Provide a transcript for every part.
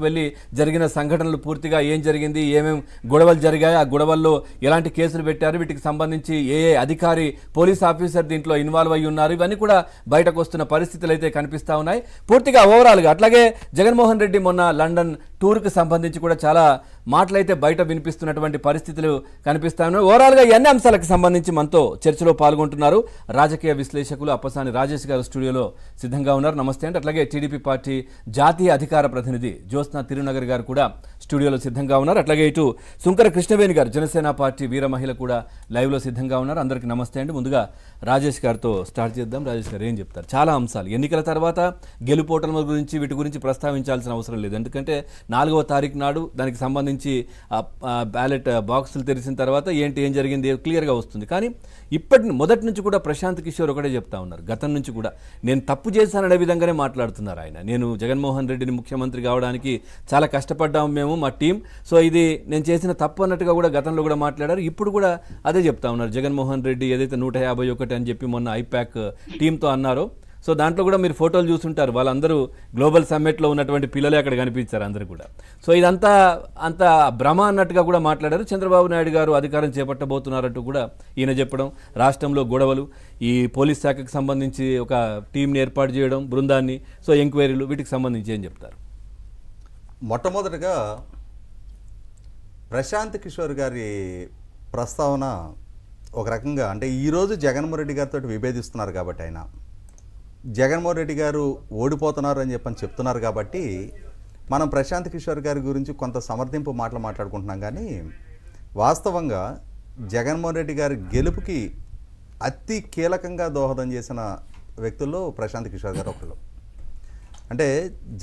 తీసుకువెళ్ళి జరిగిన సంఘటనలు పూర్తిగా ఏం జరిగింది ఏమేమి గొడవలు జరిగాయి ఆ గొడవల్లో ఎలాంటి కేసులు పెట్టారు వీటికి సంబంధించి ఏ ఏ అధికారి పోలీస్ ఆఫీసర్ దీంట్లో ఇన్వాల్వ్ అయ్యి ఉన్నారు ఇవన్నీ కూడా బయటకు వస్తున్న పరిస్థితులు అయితే కనిపిస్తూ ఉన్నాయి పూర్తిగా ఓవరాల్గా అట్లాగే జగన్మోహన్ రెడ్డి మొన్న లండన్ టూర్కి సంబంధించి కూడా చాలా మాటలైతే బయట వినిపిస్తున్నటువంటి పరిస్థితులు కనిపిస్తాను ఓవరాల్గా ఎన్ని అంశాలకు సంబంధించి మనతో చర్చలో పాల్గొంటున్నారు రాజకీయ విశ్లేషకులు అప్పసాని రాజేష్ గారు స్టూడియోలో సిద్ధంగా ఉన్నారు నమస్తే అంటే అట్లాగే టీడీపీ పార్టీ జాతీయ అధికార ప్రతినిధి జోస్ వస్తున్న తిరునగర్ గారు కూడా స్టూడియోలో సిద్ధంగా ఉన్నారు అట్లాగే ఇటు సుంకర కృష్ణవేణి గారు జనసేన పార్టీ వీర మహిళ కూడా లైవ్లో సిద్ధంగా ఉన్నారు అందరికీ నమస్తే అండి ముందుగా రాజేష్ గారితో స్టార్ట్ చేద్దాం రాజేష్ గారు ఏం చెప్తారు చాలా అంశాలు ఎన్నికల తర్వాత గెలుపోటల గురించి వీటి గురించి ప్రస్తావించాల్సిన అవసరం లేదు ఎందుకంటే నాలుగవ తారీఖు నాడు దానికి సంబంధించి బ్యాలెట్ బాక్సులు తెరిచిన తర్వాత ఏంటి ఏం జరిగింది క్లియర్గా వస్తుంది కానీ ఇప్పటి మొదటి నుంచి కూడా ప్రశాంత్ కిషోర్ ఒకటే చెప్తా ఉన్నారు గతం నుంచి కూడా నేను తప్పు చేశాననే విధంగానే మాట్లాడుతున్నారు ఆయన నేను జగన్మోహన్ రెడ్డిని ముఖ్యమంత్రి కావడానికి చాలా కష్టపడ్డాము మేము మా టీం సో ఇది నేను చేసిన తప్పు అన్నట్టుగా కూడా గతంలో కూడా మాట్లాడారు ఇప్పుడు కూడా అదే చెప్తా ఉన్నారు జగన్మోహన్ రెడ్డి ఏదైతే నూట యాభై ఒకటి అని చెప్పి మొన్న ఐప్యాక్ టీంతో అన్నారో సో దాంట్లో కూడా మీరు ఫోటోలు చూస్తుంటారు వాళ్ళందరూ గ్లోబల్ సమ్మిట్లో ఉన్నటువంటి పిల్లలే అక్కడ కనిపించారు అందరు కూడా సో ఇదంతా అంత భ్రమ అన్నట్టుగా కూడా మాట్లాడారు చంద్రబాబు నాయుడు గారు అధికారం చేపట్టబోతున్నారంటూ కూడా ఈయన చెప్పడం రాష్ట్రంలో గొడవలు ఈ పోలీస్ శాఖకు సంబంధించి ఒక టీంని ఏర్పాటు చేయడం బృందాన్ని సో ఎంక్వైరీలు వీటికి సంబంధించి ఏం చెప్తారు మొట్టమొదటగా ప్రశాంత్ కిషోర్ గారి ప్రస్తావన ఒక రకంగా అంటే ఈరోజు జగన్మోహన్ రెడ్డి గారితో విభేదిస్తున్నారు కాబట్టి ఆయన జగన్మోహన్ రెడ్డి గారు ఓడిపోతున్నారు అని చెప్పని చెప్తున్నారు కాబట్టి మనం ప్రశాంత్ కిషోర్ గారి గురించి కొంత సమర్థింపు మాటలు మాట్లాడుకుంటున్నాం కానీ వాస్తవంగా జగన్మోహన్ రెడ్డి గారి గెలుపుకి అతి కీలకంగా దోహదం చేసిన వ్యక్తుల్లో ప్రశాంత్ కిషోర్ గారు ఒకళ్ళు అంటే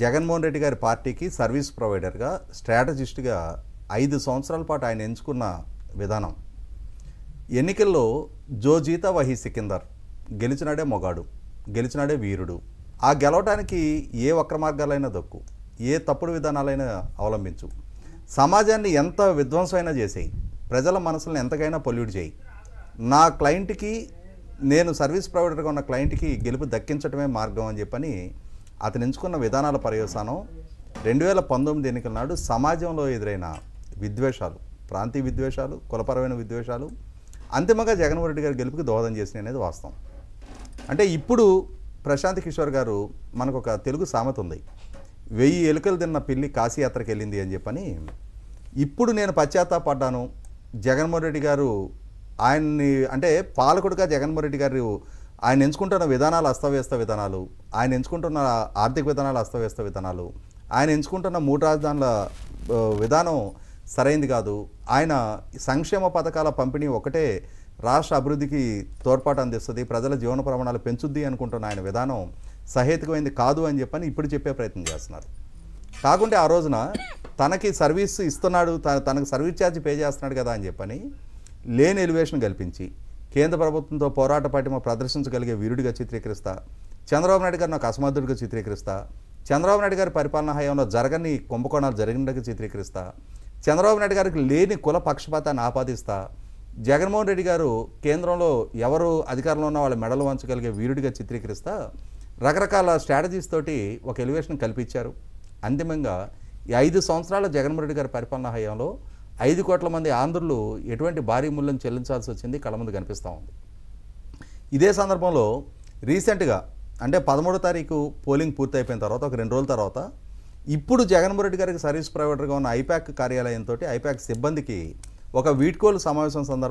జగన్మోహన్ రెడ్డి గారి పార్టీకి సర్వీస్ ప్రొవైడర్గా స్ట్రాటజిస్ట్గా ఐదు సంవత్సరాల పాటు ఆయన ఎంచుకున్న విధానం ఎన్నికల్లో జో జీతా సికిందర్ గెలిచినాడే మొగాడు గెలిచినాడే వీరుడు ఆ గెలవటానికి ఏ వక్రమార్గాలైనా దక్కు ఏ తప్పుడు విధానాలైనా అవలంబించు సమాజాన్ని ఎంత విధ్వంసమైనా చేసేయి ప్రజల మనసులను ఎంతకైనా పొల్యూట్ చేయి నా క్లయింట్కి నేను సర్వీస్ ప్రొవైడర్గా ఉన్న క్లయింట్కి గెలుపు దక్కించడమే మార్గం అని చెప్పని అతను ఎంచుకున్న విధానాల పర్యవసానం రెండు వేల పంతొమ్మిది ఎన్నికల నాడు సమాజంలో ఎదురైన విద్వేషాలు ప్రాంతీయ విద్వేషాలు కులపరమైన విద్వేషాలు అంతిమంగా జగన్మోహన్ రెడ్డి గారి గెలుపుకి దోహదం చేసినాయి అనేది వాస్తవం అంటే ఇప్పుడు ప్రశాంత్ కిషోర్ గారు మనకు ఒక తెలుగు సామెత ఉంది వెయ్యి ఎలుకలు తిన్న పిల్లి కాశీయాత్రకి వెళ్ళింది అని చెప్పని ఇప్పుడు నేను పశ్చాత్తాపడ్డాను జగన్మోహన్ రెడ్డి గారు ఆయన్ని అంటే పాలకుడుగా జగన్మోహన్ రెడ్డి గారు ఆయన ఎంచుకుంటున్న విధానాలు అస్తవ్యస్త విధానాలు ఆయన ఎంచుకుంటున్న ఆర్థిక విధానాలు అస్తవ్యస్త విధానాలు ఆయన ఎంచుకుంటున్న మూడు రాజధానుల విధానం సరైంది కాదు ఆయన సంక్షేమ పథకాల పంపిణీ ఒకటే రాష్ట్ర అభివృద్ధికి తోడ్పాటు అందిస్తుంది ప్రజల జీవన ప్రమాణాలు పెంచుద్ది అనుకుంటున్న ఆయన విధానం సహేతుకమైంది కాదు అని చెప్పని ఇప్పుడు చెప్పే ప్రయత్నం చేస్తున్నారు కాకుంటే ఆ రోజున తనకి సర్వీస్ ఇస్తున్నాడు తనకు సర్వీస్ ఛార్జ్ పే చేస్తున్నాడు కదా అని చెప్పని లేని ఎలివేషన్ కల్పించి కేంద్ర ప్రభుత్వంతో పోరాట మా ప్రదర్శించగలిగే వీరుడిగా చిత్రీకరిస్తా చంద్రబాబు నాయుడు గారిని ఒక అసమర్థుడిగా చిత్రీకరిస్తా చంద్రబాబు నాయుడు గారి పరిపాలన హయాంలో జరగని కుంభకోణాలు జరిగినట్టుగా చిత్రీకరిస్తా చంద్రబాబు నాయుడు గారికి లేని కుల పక్షపాతాన్ని ఆపాదిస్తా జగన్మోహన్ రెడ్డి గారు కేంద్రంలో ఎవరు అధికారంలో ఉన్న వాళ్ళ మెడలు వంచగలిగే వీరుడిగా చిత్రీకరిస్తా రకరకాల స్ట్రాటజీస్ తోటి ఒక ఎలివేషన్ కల్పించారు అంతిమంగా ఈ ఐదు సంవత్సరాల జగన్మోహన్ రెడ్డి గారి పరిపాలన హయాంలో ఐదు కోట్ల మంది ఆంధ్రులు ఎటువంటి భారీ మూల్యం చెల్లించాల్సి వచ్చింది కళ్ళ ముందు కనిపిస్తూ ఉంది ఇదే సందర్భంలో రీసెంట్గా అంటే పదమూడో తారీఖు పోలింగ్ పూర్తయిపోయిన తర్వాత ఒక రెండు రోజుల తర్వాత ఇప్పుడు జగన్మోహన్ రెడ్డి గారికి సర్వీస్ ప్రొవైడర్గా ఉన్న ఐప్యాక్ కార్యాలయంతో ఐప్యాక్ సిబ్బందికి ఒక వీడ్కోలు సమావేశం సందర్భంగా